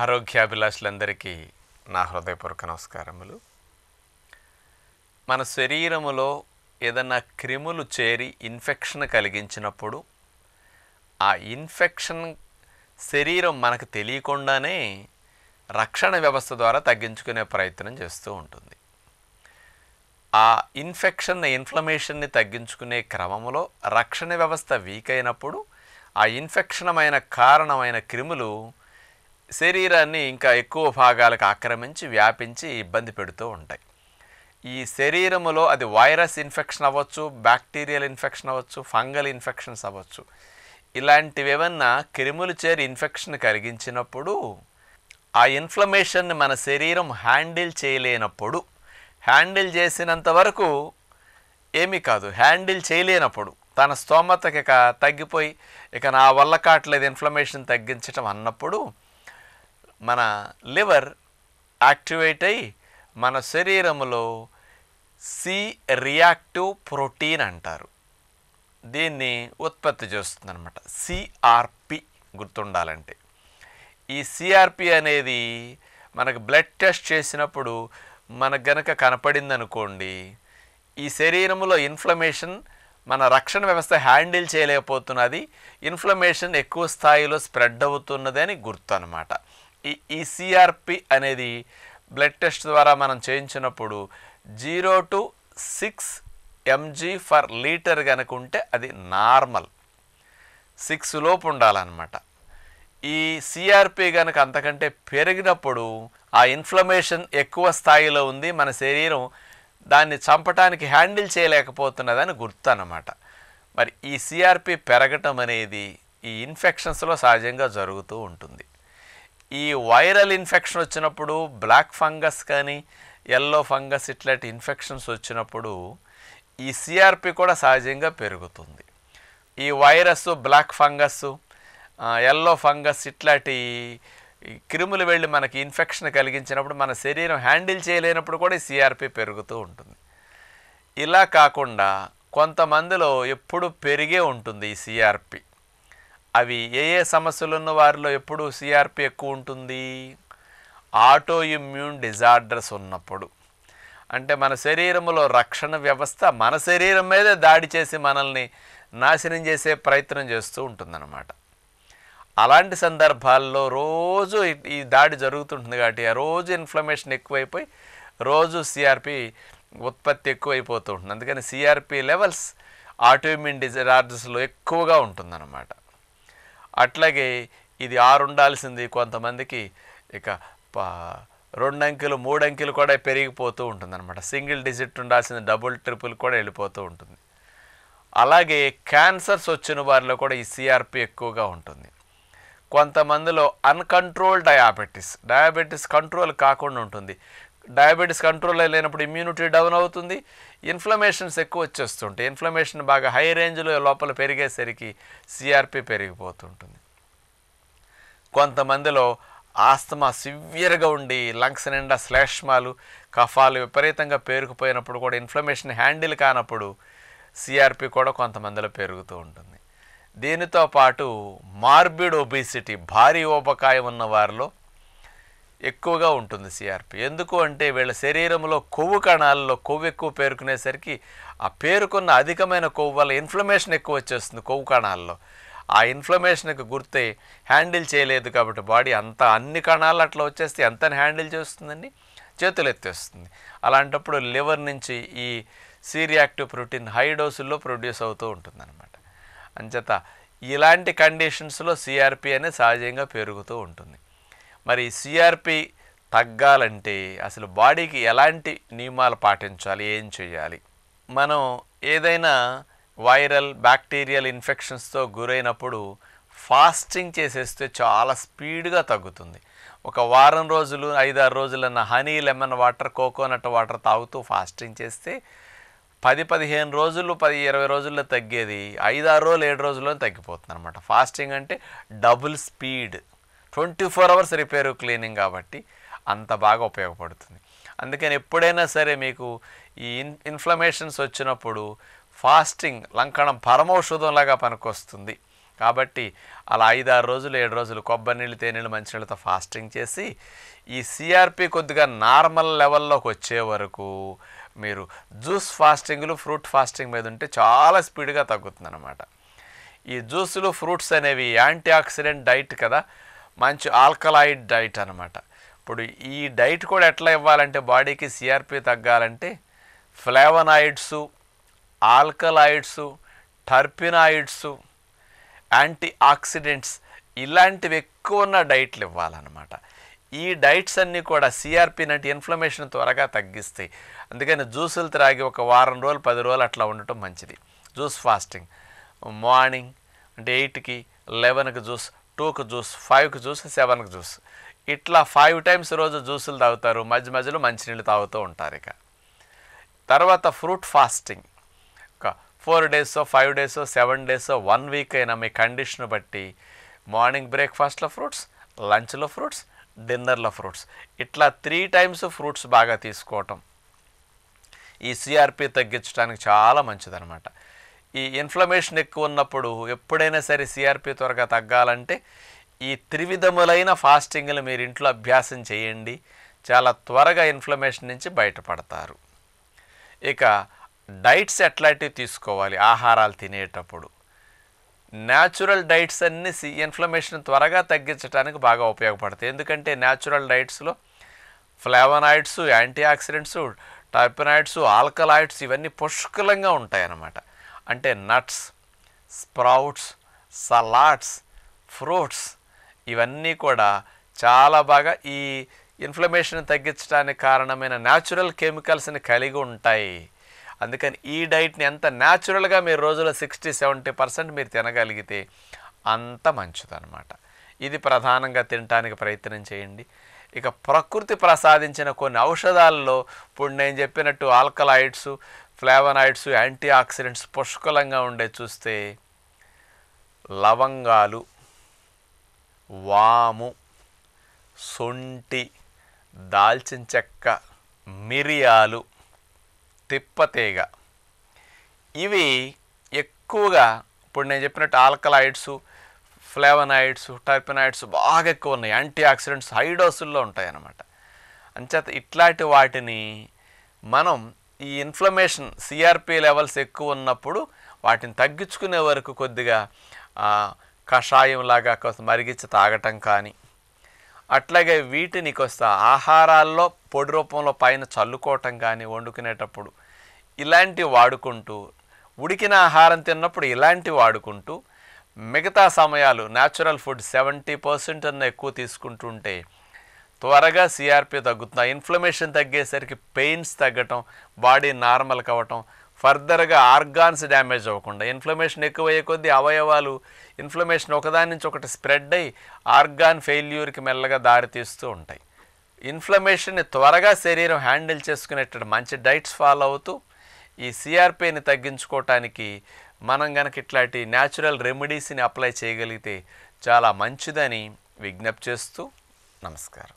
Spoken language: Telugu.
ఆరోగ్యాభిలాషులందరికీ నా హృదయపూర్వక నమస్కారములు మన శరీరములో ఏదన్నా క్రిములు చేరి ఇన్ఫెక్షన్ కలిగించినప్పుడు ఆ ఇన్ఫెక్షన్ శరీరం మనకు తెలియకుండానే రక్షణ వ్యవస్థ ద్వారా తగ్గించుకునే ప్రయత్నం చేస్తూ ఉంటుంది ఆ ఇన్ఫెక్షన్ ఇన్ఫ్లమేషన్ని తగ్గించుకునే క్రమంలో రక్షణ వ్యవస్థ వీక్ అయినప్పుడు ఆ ఇన్ఫెక్షన్ అయిన కారణమైన క్రిములు శరీరాన్ని ఇంకా ఎక్కువ భాగాలకు ఆక్రమించి వ్యాపించి ఇబ్బంది పెడుతూ ఉంటాయి ఈ శరీరములో అది వైరస్ ఇన్ఫెక్షన్ అవ్వచ్చు బ్యాక్టీరియల్ ఇన్ఫెక్షన్ అవ్వచ్చు ఫంగల్ ఇన్ఫెక్షన్స్ అవ్వచ్చు ఇలాంటివేమన్నా క్రిములు చేరి ఇన్ఫెక్షన్ కలిగించినప్పుడు ఆ ఇన్ఫ్లమేషన్ని మన శరీరం హ్యాండిల్ చేయలేనప్పుడు హ్యాండిల్ చేసినంత వరకు ఏమీ కాదు హ్యాండిల్ చేయలేనప్పుడు తన స్తోమతకి ఇక తగ్గిపోయి ఇక నా వల్ల కావట్లేదు ఇన్ఫ్లమేషన్ తగ్గించటం అన్నప్పుడు మన లివర్ యాక్టివేట్ అయ్యి మన శరీరంలో సి రియాక్టివ్ ప్రోటీన్ అంటారు దీన్ని ఉత్పత్తి చేస్తుంది అనమాట సిఆర్పి గుర్తుండాలంటే ఈ సిఆర్పి అనేది మనకు బ్లడ్ టెస్ట్ చేసినప్పుడు మనకు గనక కనపడింది అనుకోండి ఈ శరీరంలో ఇన్ఫ్లమేషన్ మన రక్షణ వ్యవస్థ హ్యాండిల్ చేయలేకపోతున్నది ఇన్ఫ్లమేషన్ ఎక్కువ స్థాయిలో స్ప్రెడ్ అవుతున్నది అని గుర్తు అనమాట ఈ ఈసీఆర్పి అనేది బ్లడ్ టెస్ట్ ద్వారా మనం చేయించినప్పుడు zero to six MG for litre కనుక ఉంటే అది నార్మల్ సిక్స్ లోపు ఉండాలన్నమాట ఈ సిఆర్పి కనుక అంతకంటే పెరిగినప్పుడు ఆ ఇన్ఫ్లమేషన్ ఎక్కువ స్థాయిలో ఉంది మన శరీరం దాన్ని చంపటానికి హ్యాండిల్ చేయలేకపోతున్నదని గుర్తు అన్నమాట మరి ఈ సిఆర్పి పెరగటం అనేది ఈ ఇన్ఫెక్షన్స్లో సహజంగా జరుగుతూ ఉంటుంది ఈ వైరల్ ఇన్ఫెక్షన్ వచ్చినప్పుడు బ్లాక్ ఫంగస్ కానీ ఎల్లో ఫంగస్ ఇట్లాంటి ఇన్ఫెక్షన్స్ వచ్చినప్పుడు ఈ సిఆర్పి కూడా సహజంగా పెరుగుతుంది ఈ virus black fungus yellow fungus ఇట్లాంటి క్రిములు వెళ్ళి మనకి ఇన్ఫెక్షన్ కలిగించినప్పుడు మన శరీరం హ్యాండిల్ చేయలేనప్పుడు కూడా సిఆర్పి పెరుగుతూ ఉంటుంది ఇలా కాకుండా కొంతమందిలో ఎప్పుడు పెరిగే ఉంటుంది ఈ సిఆర్పి అవి ఏ ఏ సమస్యలున్న వారిలో ఎప్పుడు సిఆర్పి ఎక్కువ ఉంటుంది ఆటో ఇమ్యూన్ డిజార్డర్స్ ఉన్నప్పుడు అంటే మన శరీరంలో రక్షణ వ్యవస్థ మన శరీరం మీదే దాడి చేసి మనల్ని నాశనం చేసే ప్రయత్నం చేస్తూ ఉంటుందన్నమాట అలాంటి సందర్భాల్లో రోజు ఈ దాడి జరుగుతుంటుంది కాబట్టి ఆ రోజు ఇన్ఫ్లమేషన్ ఎక్కువైపోయి రోజు సిఆర్పి ఉత్పత్తి ఎక్కువైపోతూ ఉంటుంది అందుకని సిఆర్పి లెవెల్స్ ఆటోమిన్ డిజార్డర్స్లో ఎక్కువగా ఉంటుందన్నమాట అట్లాగే ఇది ఆరు ఉండాల్సింది కొంతమందికి ఇక రెండు అంకెలు మూడు అంకెలు కూడా పెరిగిపోతూ ఉంటుందన్నమాట సింగిల్ డిజిట్ ఉండాల్సిన డబుల్ ట్రిపుల్ కూడా వెళ్ళిపోతూ ఉంటుంది అలాగే క్యాన్సర్స్ వచ్చిన వారిలో కూడా ఈ సిఆర్పి ఎక్కువగా ఉంటుంది కొంతమందిలో అన్కంట్రోల్ డయాబెటీస్ డయాబెటీస్ కంట్రోల్ కాకుండా ఉంటుంది డయాబెటీస్ కంట్రోల్ లేనప్పుడు ఇమ్యూనిటీ డౌన్ అవుతుంది ఇన్ఫ్లమేషన్స్ ఎక్కువ వచ్చేస్తుంటాయి ఇన్ఫ్లమేషన్ బాగా హై రేంజ్లో లోపల పెరిగేసరికి సిఆర్పి పెరిగిపోతుంటుంది కొంతమందిలో ఆస్తమా సివియర్గా ఉండి లంగ్స్ నిండా శ్లేష్మాలు కఫాలు విపరీతంగా పేరుకుపోయినప్పుడు కూడా ఇన్ఫ్లమేషన్ హ్యాండిల్ కానప్పుడు సిఆర్పి కూడా కొంతమందిలో పెరుగుతూ ఉంటుంది దీనితో పాటు మార్బిడ్ ఒబిసిటీ భారీ ఉపకాయం ఉన్న వారిలో ఎక్కువగా ఉంటుంది సిఆర్పి ఎందుకు అంటే వీళ్ళ శరీరంలో కొవ్వు కణాల్లో కొవ్వు ఎక్కువ పేరుకునేసరికి ఆ పేరుకున్న అధికమైన కొవ్వు వల్ల ఇన్ఫ్లమేషన్ ఎక్కువ వచ్చేస్తుంది కొవ్వు కణాల్లో ఆ ఇన్ఫ్లమేషన్కి గుర్తయి హ్యాండిల్ చేయలేదు కాబట్టి బాడీ అంత అన్ని కణాలు అట్లా వచ్చేస్తే ఎంత హ్యాండిల్ చేస్తుందండి చేతులు ఎత్తేస్తుంది అలాంటప్పుడు లివర్ నుంచి ఈ సీరియాక్టివ్ ప్రోటీన్ హై డోసుల్లో ప్రొడ్యూస్ అవుతూ ఉంటుంది అనమాట అంచేత ఇలాంటి కండిషన్స్లో సిఆర్పి అనేది సహజంగా పెరుగుతూ ఉంటుంది మరి సిఆర్పి తగ్గాలంటే అసలు బాడీకి ఎలాంటి నియమాలు పాటించాలి ఏం చేయాలి మనం ఏదైనా వైరల్ బ్యాక్టీరియల్ ఇన్ఫెక్షన్స్తో గురైనప్పుడు ఫాస్టింగ్ చేసేస్తే చాలా స్పీడ్గా తగ్గుతుంది ఒక వారం రోజులు ఐదారు రోజులన్న honey lemon water coconut water తాగుతూ ఫాస్టింగ్ చేస్తే పది పదిహేను రోజులు పది ఇరవై రోజుల్లో తగ్గేది ఐదారు రోజులు ఏడు రోజుల్లో తగ్గిపోతుంది అనమాట ఫాస్టింగ్ అంటే double speed twenty four hours repair cleaning కాబట్టి అంత బాగా ఉపయోగపడుతుంది అందుకని ఎప్పుడైనా సరే మీకు ఈ ఇన్ ఇన్ఫ్లమేషన్స్ వచ్చినప్పుడు ఫాస్టింగ్ లంకణం పరమౌషధంలాగా పనికొస్తుంది కాబట్టి అలా ఐదారు రోజులు ఏడు రోజులు కొబ్బరి నీళ్ళు తేనెళ్ళు మంచినీళ్ళతో ఫాస్టింగ్ చేసి ఈ సిఆర్పి కొద్దిగా నార్మల్ లెవెల్లోకి వచ్చే వరకు మీరు జ్యూస్ ఫాస్టింగ్లు ఫ్రూట్ ఫాస్టింగ్ మీద ఉంటే చాలా స్పీడ్గా తగ్గుతుంది ఈ జ్యూసులు ఫ్రూట్స్ అనేవి యాంటీ ఆక్సిడెంట్ డైట్ కదా మంచి ఆల్కలాయిడ్ డైట్ అనమాట ఇప్పుడు ఈ డైట్ కూడా ఎట్లా ఇవ్వాలంటే బాడీకి సిఆర్పి తగ్గాలంటే flavonoids alkaloids terpenoids antioxidants ఇలాంటివి ఎక్కువ ఉన్న డైట్లు ఇవ్వాలన్నమాట ఈ డైట్స్ అన్నీ కూడా సిఆర్పి అంటే ఇన్ఫ్లమేషన్ త్వరగా తగ్గిస్తాయి అందుకని జ్యూసులు త్రాగి ఒక వారం రోజులు పది రోజులు అట్లా ఉండటం మంచిది జ్యూస్ ఫాస్టింగ్ మార్నింగ్ అంటే ఎయిట్కి లెవెన్కి జ్యూస్ టూకు జ్యూస్ ఫైవ్కి జ్యూస్ సెవెన్కి జ్యూస్ ఇట్లా ఫైవ్ టైమ్స్ రోజు జ్యూసులు తాగుతారు మధ్య మధ్యలో మంచినీళ్ళు తాగుతూ ఉంటారు ఇక తర్వాత ఫ్రూట్ ఫాస్టింగ్ ఒక ఫోర్ డేసో ఫైవ్ డేసో సెవెన్ డేసో వన్ వీక్ అయినా మీ కండిషన్ బట్టి మార్నింగ్ బ్రేక్ఫాస్ట్లో ఫ్రూట్స్ లంచ్లో ఫ్రూట్స్ డిన్నర్లో ఫ్రూట్స్ ఇట్లా త్రీ టైమ్స్ ఫ్రూట్స్ బాగా తీసుకోవటం ఈ సిఆర్పి తగ్గించడానికి చాలా మంచిదనమాట ఈ ఇన్ఫ్లమేషన్ ఎక్కువ ఉన్నప్పుడు ఎప్పుడైనా సరే సిఆర్పి త్వరగా తగ్గాలంటే ఈ త్రివిధములైన ఫాస్టింగ్లు మీరు ఇంట్లో అభ్యాసం చేయండి చాలా త్వరగా ఇన్ఫ్లమేషన్ నుంచి బయటపడతారు ఇక డైట్స్ ఎట్లాంటివి తీసుకోవాలి ఆహారాలు తినేటప్పుడు న్యాచురల్ డైట్స్ అన్ని సి ఇన్ఫ్లమేషన్ త్వరగా తగ్గించడానికి బాగా ఉపయోగపడతాయి ఎందుకంటే న్యాచురల్ డైట్స్లో flavonoids antioxidants terpenoids alkaloids ఇవన్నీ పుష్కలంగా ఉంటాయన్నమాట అంటే నట్స్ స్ప్రౌట్స్ సలాడ్స్ ఫ్రూట్స్ ఇవన్నీ కూడా చాలా బాగా ఈ ఇన్ఫ్లమేషన్ తగ్గించడానికి కారణమైన న్యాచురల్ కెమికల్స్ని కలిగి ఉంటాయి అందుకని ఈ డైట్ని ఎంత న్యాచురల్గా మీరు రోజులో సిక్స్టీ సెవెంటీ పర్సెంట్ మీరు తినగలిగితే అంత మంచిదన్నమాట ఇది ప్రధానంగా తినటానికి ప్రయత్నం చేయండి ఇక ప్రకృతి ప్రసాదించిన కొన్ని ఔషధాల్లో ఇప్పుడు నేను చెప్పినట్టు ఆల్కలాయిడ్స్ ఫ్లేవనాయిడ్స్ యాంటీ ఆక్సిడెంట్స్ పుష్కలంగా ఉండే చూస్తే లవంగాలు వాము సొంటి దాల్చిన చెక్క మిరియాలు తిప్పతీగ ఇవి ఎక్కువగా ఇప్పుడు నేను చెప్పినట్టు ఆల్కలాయిడ్స్ ఫ్లేవనాయిడ్స్ టర్పినాయిడ్స్ బాగా ఎక్కువ ఉన్నాయి యాంటీ ఆక్సిడెంట్స్ హైడోసుల్లో ఉంటాయి అన్నమాట అంచేత ఇట్లాంటి వాటిని మనం ఈ ఇన్ఫ్లమేషన్ సిఆర్పి లెవెల్స్ ఎక్కువ ఉన్నప్పుడు వాటిని తగ్గించుకునే వరకు కొద్దిగా కషాయం లాగా కొంత మరిగించి తాగటం కానీ అట్లాగే వీటిని కొంత ఆహారాల్లో పొడి రూపంలో పైన చల్లుకోవటం కానీ వండుకునేటప్పుడు ఇలాంటి వాడుకుంటూ ఉడికిన ఆహారం తిన్నప్పుడు ఇలాంటి వాడుకుంటూ మిగతా సమయాలు న్యాచురల్ ఫుడ్ సెవెంటీ పర్సెంట్ అన్న ఎక్కువ తీసుకుంటుంటే త్వరగా సిఆర్పి తగ్గుతున్నాయి ఇన్ఫ్లమేషన్ తగ్గేసరికి పెయిన్స్ తగ్గటం బాడీ నార్మల్ కావటం ఫర్దర్గా ఆర్గాన్స్ డ్యామేజ్ అవ్వకుండా ఇన్ఫ్లమేషన్ ఎక్కువయ్యే కొద్దీ అవయవాలు ఇన్ఫ్లమేషన్ ఒకదాని నుంచి ఒకటి స్ప్రెడ్ అయ్యి ఆర్గాన్ ఫెయిల్యూర్కి మెల్లగా దారితీస్తూ ఉంటాయి ఇన్ఫ్లమేషన్ని త్వరగా శరీరం హ్యాండిల్ చేసుకునేటట్టు మంచి డైట్స్ ఫాలో అవుతూ ఈ సిఆర్పిని తగ్గించుకోవటానికి మనం కనుక ఇట్లాంటి న్యాచురల్ రెమెడీస్ని అప్లై చేయగలిగితే చాలా మంచిదని విజ్ఞప్తి చేస్తూ నమస్కారం